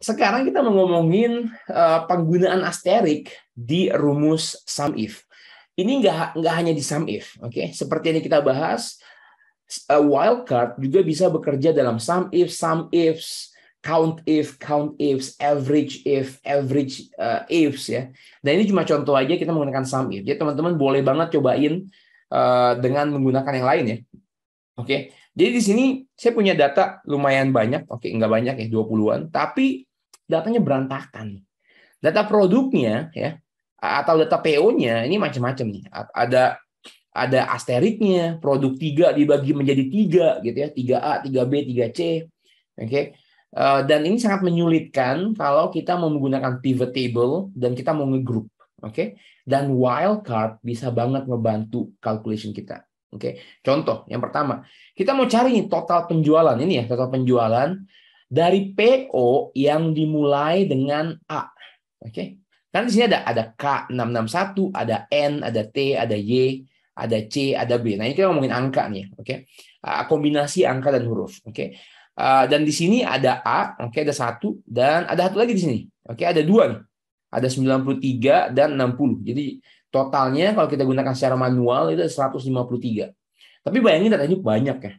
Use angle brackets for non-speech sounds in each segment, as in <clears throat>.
sekarang kita mau ngomongin uh, penggunaan asterik di rumus sum if. Ini nggak nggak hanya di sum if, oke? Okay? Seperti yang kita bahas, uh, eh, wildcard juga bisa bekerja dalam sum if, sum ifs, count if, count ifs, average if, average uh, ifs ya. Dan ini cuma contoh aja kita menggunakan sum if. Jadi teman-teman boleh banget cobain uh, dengan menggunakan yang lain ya, oke? Okay? Jadi di sini saya punya data lumayan banyak, oke nggak banyak ya 20-an, tapi datanya berantakan. Data produknya ya atau data PO-nya ini macam-macam nih. Ada ada asteriknya, produk 3 dibagi menjadi tiga gitu ya, 3A, 3B, 3C. Oke. Eh, dan ini sangat menyulitkan kalau kita mau menggunakan pivot table dan kita mau nge-group, oke? Dan wildcard bisa banget ngebantu calculation kita. Oke, contoh yang pertama, kita mau cari total penjualan ini ya, total penjualan dari PO yang dimulai dengan A. Oke. Kan di sini ada ada K661, ada N, ada T, ada Y, ada C, ada B. Nah, ini kita ngomongin angka nih, oke. Kombinasi angka dan huruf, oke. dan di sini ada A, oke, ada satu dan ada satu lagi di sini. Oke, ada dua nih. Ada 93 dan 60. Jadi Totalnya kalau kita gunakan secara manual itu 153. Tapi bayangin datanya banyak ya.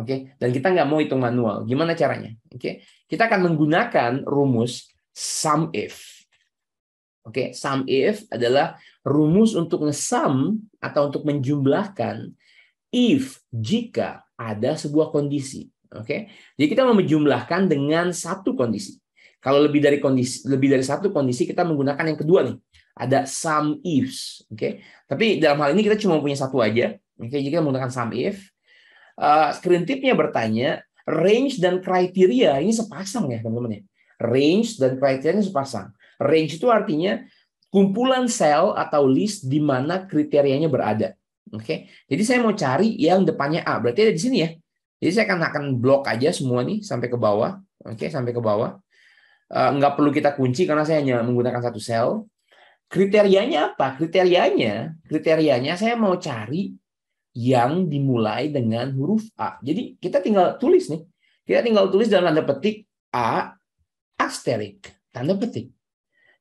Oke, okay? dan kita nggak mau hitung manual. Gimana caranya? Oke, okay? kita akan menggunakan rumus sum if. Oke, okay? sum if adalah rumus untuk ngesum atau untuk menjumlahkan if jika ada sebuah kondisi. Oke, okay? jadi kita mau menjumlahkan dengan satu kondisi. Kalau lebih dari kondisi lebih dari satu kondisi kita menggunakan yang kedua nih ada some ifs, oke. Okay? Tapi dalam hal ini kita cuma punya satu aja, oke. Okay? Jika menggunakan some if. Uh, screen tipnya bertanya range dan kriteria ini sepasang ya teman-teman ya. Range dan kriterianya sepasang. Range itu artinya kumpulan sel atau list di mana kriterianya berada. Oke. Okay? Jadi saya mau cari yang depannya A, berarti ada di sini ya. Jadi saya akan akan blok aja semua nih sampai ke bawah. Oke, okay, sampai ke bawah. Uh, nggak perlu kita kunci karena saya hanya menggunakan satu sel kriterianya apa? Kriterianya, kriterianya saya mau cari yang dimulai dengan huruf A. Jadi kita tinggal tulis nih. Kita tinggal tulis dalam tanda petik A asterik, tanda petik.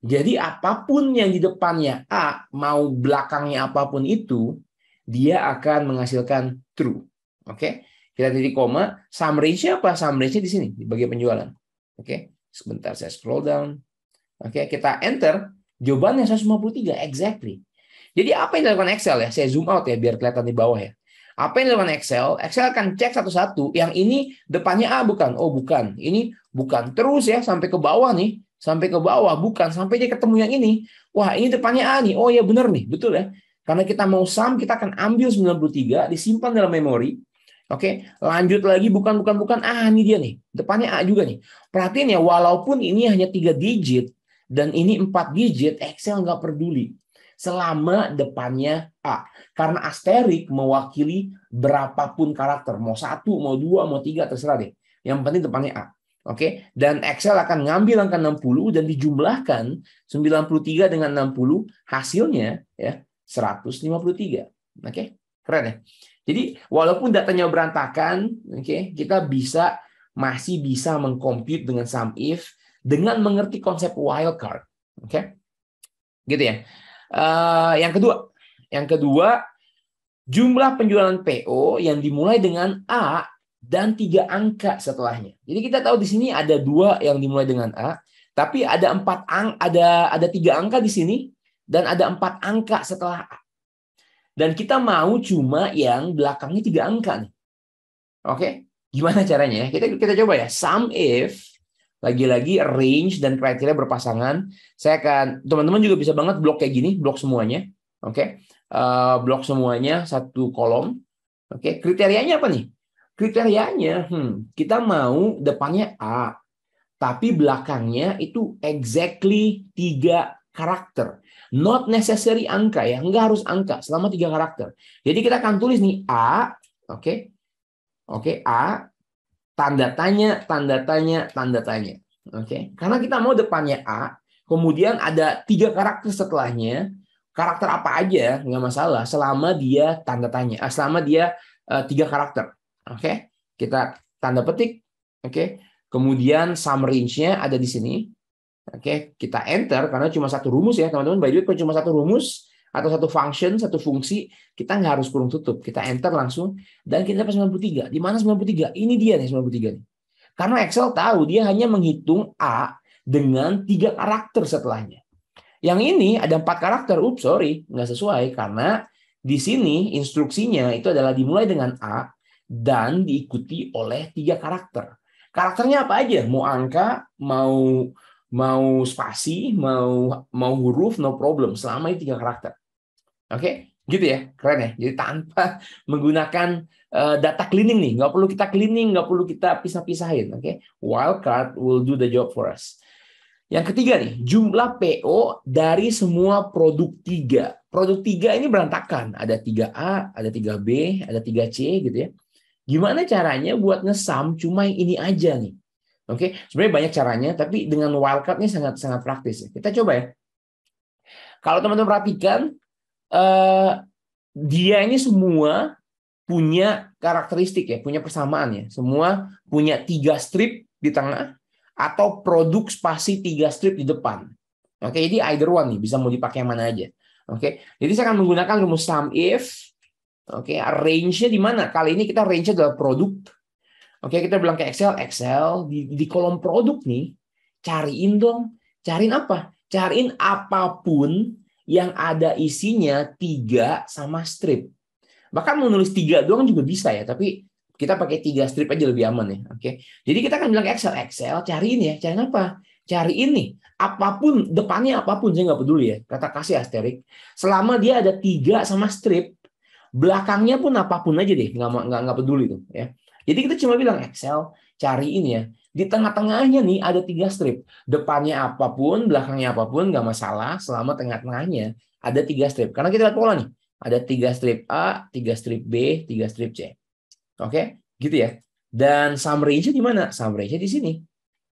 Jadi apapun yang di depannya A, mau belakangnya apapun itu, dia akan menghasilkan true. Oke? Okay? Kita titik koma, range nya apa? range nya di sini, di bagian penjualan. Oke? Okay? Sebentar saya scroll down. Oke, okay? kita enter Jawabannya 153, exactly. Jadi apa yang dilakukan Excel ya? Saya zoom out ya biar kelihatan di bawah ya. Apa yang dilakukan Excel? Excel akan cek satu-satu. Yang ini depannya A bukan? Oh bukan. Ini bukan. Terus ya sampai ke bawah nih. Sampai ke bawah. Bukan. Sampai dia ketemu yang ini. Wah ini depannya A nih. Oh ya benar nih. Betul ya. Karena kita mau sum, kita akan ambil 93, disimpan dalam memori. Oke, lanjut lagi bukan bukan bukan ah ini dia nih. Depannya A juga nih. Perhatiin ya, walaupun ini hanya tiga digit, dan ini empat digit, Excel nggak peduli. Selama depannya A. Karena asterik mewakili berapapun karakter. Mau satu, mau dua, mau tiga, terserah deh. Yang penting depannya A. Oke, dan Excel akan ngambil angka 60 dan dijumlahkan 93 dengan 60 hasilnya ya 153. Oke, keren ya. Jadi walaupun datanya berantakan, oke, kita bisa masih bisa mengcompute dengan sum if dengan mengerti konsep wildcard. Oke, okay? gitu ya. Uh, yang kedua, yang kedua jumlah penjualan PO yang dimulai dengan A dan tiga angka setelahnya. Jadi kita tahu di sini ada dua yang dimulai dengan A, tapi ada empat ang ada ada tiga angka di sini dan ada empat angka setelah A. Dan kita mau cuma yang belakangnya tiga angka nih. Oke, okay? gimana caranya ya? Kita kita coba ya. Sum if lagi-lagi range dan kriteria berpasangan. Saya akan teman-teman juga bisa banget blok kayak gini, blok semuanya, oke? Okay? Uh, eh, blok semuanya satu kolom, oke? Okay? Kriterianya apa nih? Kriterianya, hmm, kita mau depannya A, tapi belakangnya itu exactly tiga karakter. Not necessary angka ya, nggak harus angka, selama tiga karakter. Jadi kita akan tulis nih A, oke? Okay? Oke, okay, A tanda tanya, tanda tanya, tanda tanya. Oke, okay? karena kita mau depannya A, kemudian ada tiga karakter setelahnya. Karakter apa aja nggak masalah, selama dia tanda tanya, eh, selama dia uh, tiga karakter. Oke, okay? kita tanda petik. Oke, okay? kemudian sum range-nya ada di sini. Oke, okay? kita enter karena cuma satu rumus ya, teman-teman. By the way, cuma satu rumus, atau satu function, satu fungsi, kita nggak harus kurung tutup. Kita enter langsung dan kita dapat 93. Di mana 93? Ini dia nih 93 nih. Karena Excel tahu dia hanya menghitung A dengan tiga karakter setelahnya. Yang ini ada empat karakter. Ups, sorry, nggak sesuai karena di sini instruksinya itu adalah dimulai dengan A dan diikuti oleh tiga karakter. Karakternya apa aja? Mau angka, mau mau spasi, mau mau huruf, no problem. Selama ini tiga karakter. Oke, okay? gitu ya, keren ya. Jadi tanpa <laughs> menggunakan uh, data cleaning nih, nggak perlu kita cleaning, nggak perlu kita pisah-pisahin. Oke, okay? wildcard will do the job for us. Yang ketiga nih, jumlah PO dari semua produk tiga. Produk tiga ini berantakan. Ada 3A, ada 3B, ada 3C gitu ya. Gimana caranya buat ngesam cuma yang ini aja nih? Oke, okay? sebenarnya banyak caranya, tapi dengan wildcard ini sangat-sangat praktis. Kita coba ya. Kalau teman-teman perhatikan, uh, dia ini semua punya karakteristik ya, punya persamaan ya. Semua punya tiga strip di tengah atau produk spasi tiga strip di depan. Oke, jadi either one nih, bisa mau dipakai mana aja. Oke, jadi saya akan menggunakan rumus sum if. Oke, range-nya di mana? Kali ini kita range-nya adalah produk. Oke, kita bilang ke Excel, Excel di, di kolom produk nih, cariin dong, cariin apa? Cariin apapun yang ada isinya tiga sama strip. Bahkan menulis nulis tiga doang juga bisa ya, tapi kita pakai tiga strip aja lebih aman ya. Oke. Jadi kita akan bilang Excel, Excel cari ini ya, cari apa? Cari ini. Apapun depannya apapun saya nggak peduli ya. Kata kasih asterik. Selama dia ada tiga sama strip, belakangnya pun apapun aja deh, nggak nggak nggak peduli tuh ya. Jadi kita cuma bilang Excel cari ini ya, di tengah-tengahnya nih ada tiga strip. Depannya apapun, belakangnya apapun, nggak masalah selama tengah-tengahnya ada tiga strip. Karena kita lihat pola nih. Ada tiga strip A, tiga strip B, tiga strip C. Oke, gitu ya. Dan sum range-nya di mana? Sum range-nya di sini.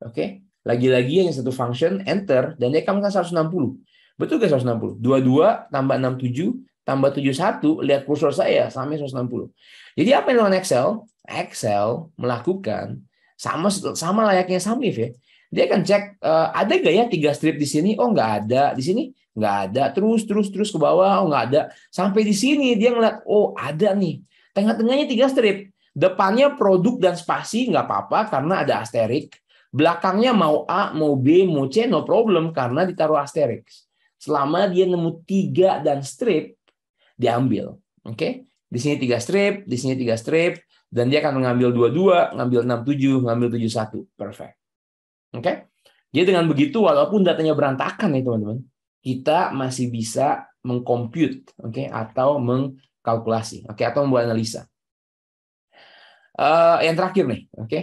Oke, lagi-lagi yang satu function, enter, dan dia kamu kan 160. Betul nggak 160? 22 tambah 67 tambah 71, lihat kursor saya sampai 160. Jadi apa yang dilakukan Excel? Excel melakukan sama sama layaknya Samif ya. Dia akan cek eh, ada gak ya tiga strip di sini? Oh nggak ada di sini nggak ada terus terus terus ke bawah oh nggak ada sampai di sini dia ngeliat oh ada nih tengah-tengahnya tiga strip depannya produk dan spasi nggak apa-apa karena ada asterik belakangnya mau A mau B mau C no problem karena ditaruh asterik selama dia nemu tiga dan strip diambil oke okay? di sini tiga strip, di sini tiga strip, dan dia akan mengambil dua enam ngambil tujuh, ngambil satu Perfect. Oke? Okay? Jadi dengan begitu walaupun datanya berantakan nih teman-teman, kita masih bisa mengcompute, oke, okay? atau mengkalkulasi, oke, okay? atau membuat analisa. Uh, yang terakhir nih, oke. Okay?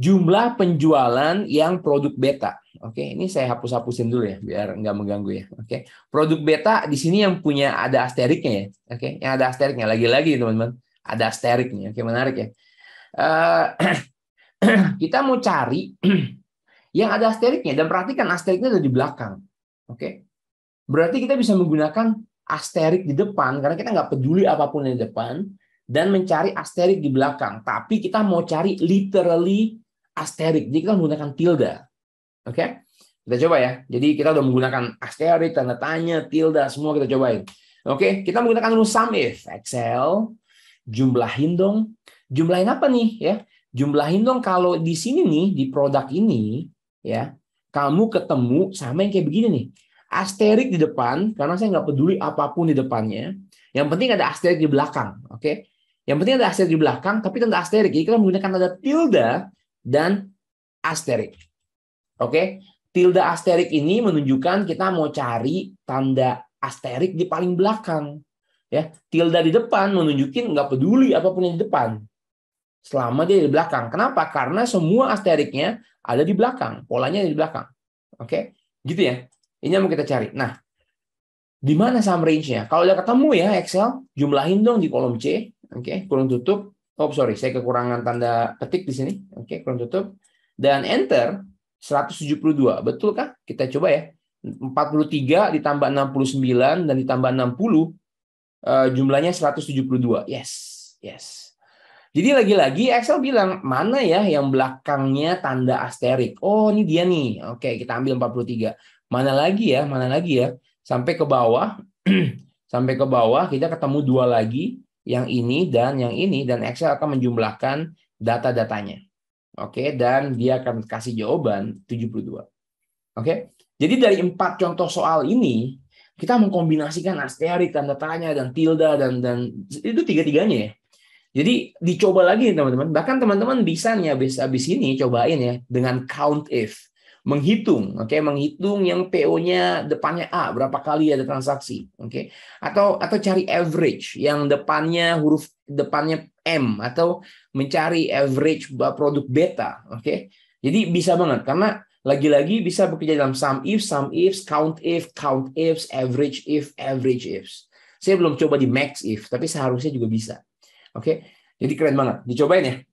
jumlah penjualan yang produk beta. Oke, ini saya hapus-hapusin dulu ya, biar nggak mengganggu ya. Oke, produk beta di sini yang punya ada asteriknya ya. Oke, yang ada asteriknya lagi-lagi teman-teman, ada asteriknya. Oke, menarik ya. Eh, <clears throat> kita mau cari <clears throat> yang ada asteriknya dan perhatikan asteriknya ada di belakang. Oke, berarti kita bisa menggunakan asterik di depan karena kita nggak peduli apapun di depan dan mencari asterik di belakang. Tapi kita mau cari literally asterik. Jadi kita menggunakan tilde, Oke? Okay? Kita coba ya. Jadi kita udah menggunakan asterik, tanda tanya, tilde, semua kita cobain. Oke, okay? kita menggunakan rumus sum if. Excel, jumlahin dong. Jumlahin apa nih ya? Jumlahin dong kalau di sini nih, di produk ini, ya kamu ketemu sama yang kayak begini nih. Asterik di depan, karena saya nggak peduli apapun di depannya. Yang penting ada asterik di belakang. Oke, okay? Yang penting ada asterik di belakang, tapi tanda asterik. Jadi kita menggunakan tanda tilde dan asterik. Oke, tilde asterik ini menunjukkan kita mau cari tanda asterik di paling belakang. Ya, tilde di depan menunjukkan nggak peduli apapun yang di depan. Selama dia di belakang. Kenapa? Karena semua asteriknya ada di belakang. Polanya di belakang. Oke, gitu ya. Ini yang mau kita cari. Nah, di mana sum range-nya? Kalau udah ketemu ya Excel, jumlahin dong di kolom C. Oke, kurung tutup oh sorry, saya kekurangan tanda petik di sini. Oke, okay, kurang tutup. Dan enter 172. Betulkah? Kita coba ya. 43 ditambah 69 dan ditambah 60 eh, jumlahnya 172. Yes, yes. Jadi lagi-lagi Excel bilang mana ya yang belakangnya tanda asterik. Oh, ini dia nih. Oke, kita ambil 43. Mana lagi ya? Mana lagi ya? Sampai ke bawah. <clears throat> sampai ke bawah kita ketemu dua lagi yang ini dan yang ini dan Excel akan menjumlahkan data-datanya. Oke, dan dia akan kasih jawaban 72. Oke. Jadi dari empat contoh soal ini kita mengkombinasikan asterik tanda tanya dan tilde dan dan itu tiga-tiganya ya. Jadi dicoba lagi teman-teman. Bahkan teman-teman bisa nih habis habis ini cobain ya dengan count if menghitung, oke, okay? menghitung yang PO-nya depannya A berapa kali ada transaksi, oke, okay? atau atau cari average yang depannya huruf depannya M atau mencari average produk beta, oke, okay? jadi bisa banget karena lagi-lagi bisa bekerja dalam sum if, sum ifs, count if, count ifs, average if, average ifs. Saya belum coba di max if, tapi seharusnya juga bisa. Oke, jadi keren banget. Dicobain ya.